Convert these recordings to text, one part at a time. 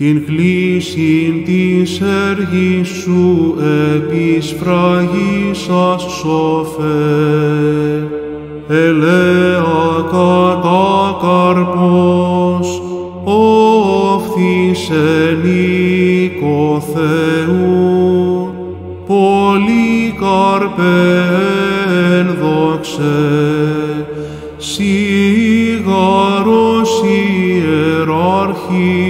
την κλίση της έργης σου επισφραγίσας σοφέ. Ελέα κατά καρπός, όφθης ενίκο Θεού, πολύ δόξε, σιγαρός ιεράρχης,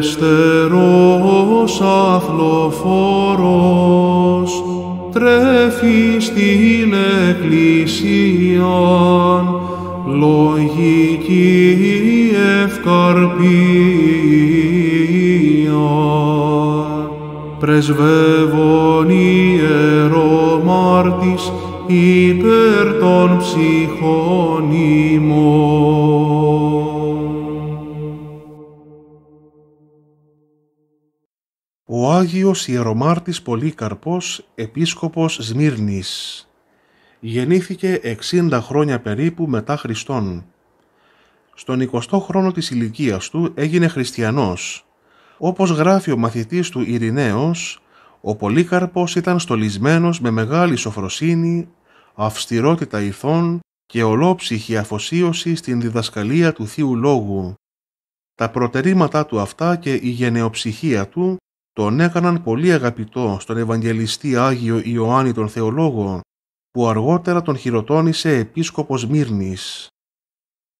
Εστερός αθλοφόρος τρέφει στην εκκλησία λογική ευκαρπία. Πρεσβεύων ιερομάρτης υπέρ των ψυχών ημών ο Άγιος Ιερομάρτης Πολύκαρπος, επίσκοπος Σμύρνης. Γεννήθηκε 60 χρόνια περίπου μετά Χριστόν. Στον 20 ο χρόνο της ηλικίας του έγινε χριστιανός. Όπως γράφει ο μαθητής του Ειρηναίος, ο Πολύκαρπος ήταν στολισμένος με μεγάλη σοφροσύνη, αυστηρότητα ηθών και ολόψυχη αφοσίωση στην διδασκαλία του Θείου Λόγου. Τα προτερήματά του αυτά και η γενεοψυχία του τον έκαναν πολύ αγαπητό στον Ευαγγελιστή Άγιο Ιωάννη τον Θεολόγο, που αργότερα τον χειροτώνησε επίσκοπος Μύρνης.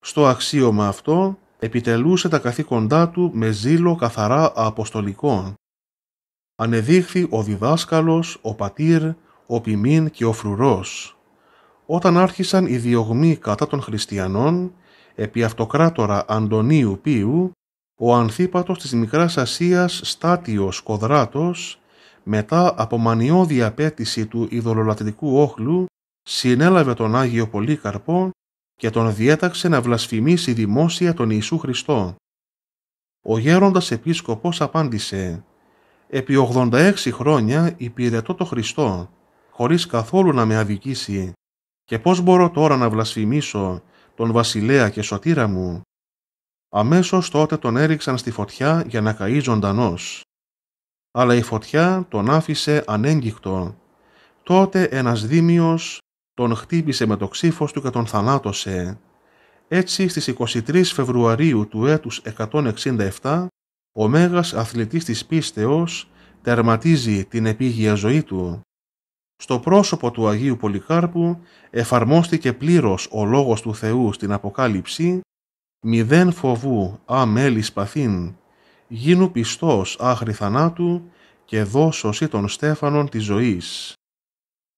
Στο αξίωμα αυτό επιτελούσε τα καθήκοντά του με ζήλο καθαρά αποστολικό. Ανεδείχθη ο διδάσκαλος, ο πατήρ, ο ποιμήν και ο φρουρός. Όταν άρχισαν οι διωγμοί κατά των χριστιανών, επί αυτοκράτορα Αντωνίου Πίου, ο ανθίπατος της Μικράς Ασίας στάτιος κοδράτος, μετά από μανιώδη απέτηση του ειδωλολατρικού όχλου, συνέλαβε τον Άγιο Πολύκαρπο και τον διέταξε να βλασφημίσει δημόσια τον Ιησού Χριστό. Ο γέροντας επίσκοπος απάντησε «Επί 86 χρόνια υπηρετώ το Χριστό, χωρίς καθόλου να με αδικήσει, και πώς μπορώ τώρα να βλασφημίσω τον βασιλέα και σωτήρα μου» Αμέσως τότε τον έριξαν στη φωτιά για να καεί ζωντανός. Αλλά η φωτιά τον άφησε ανέγκυκτο. Τότε ένας δίμιος τον χτύπησε με το ξύφος του και τον θανάτωσε. Έτσι στις 23 Φεβρουαρίου του έτους 167 ο Μέγας Αθλητής της Πίστεως τερματίζει την επίγεια ζωή του. Στο πρόσωπο του Αγίου Πολυκάρπου εφαρμόστηκε πλήρως ο Λόγος του Θεού στην Αποκάλυψη μηδέν φοβού αμέλη σπαθήν, γίνου πιστός άχρη θανάτου και δώσωσή τον στέφανων της ζωής.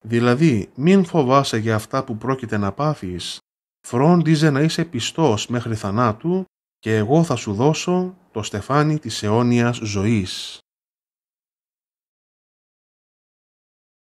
Δηλαδή, μην φοβάσαι για αυτά που πρόκειται να πάθεις, φρόντιζε να είσαι πιστός μέχρι θανάτου και εγώ θα σου δώσω το στεφάνι της αιώνιας ζωής.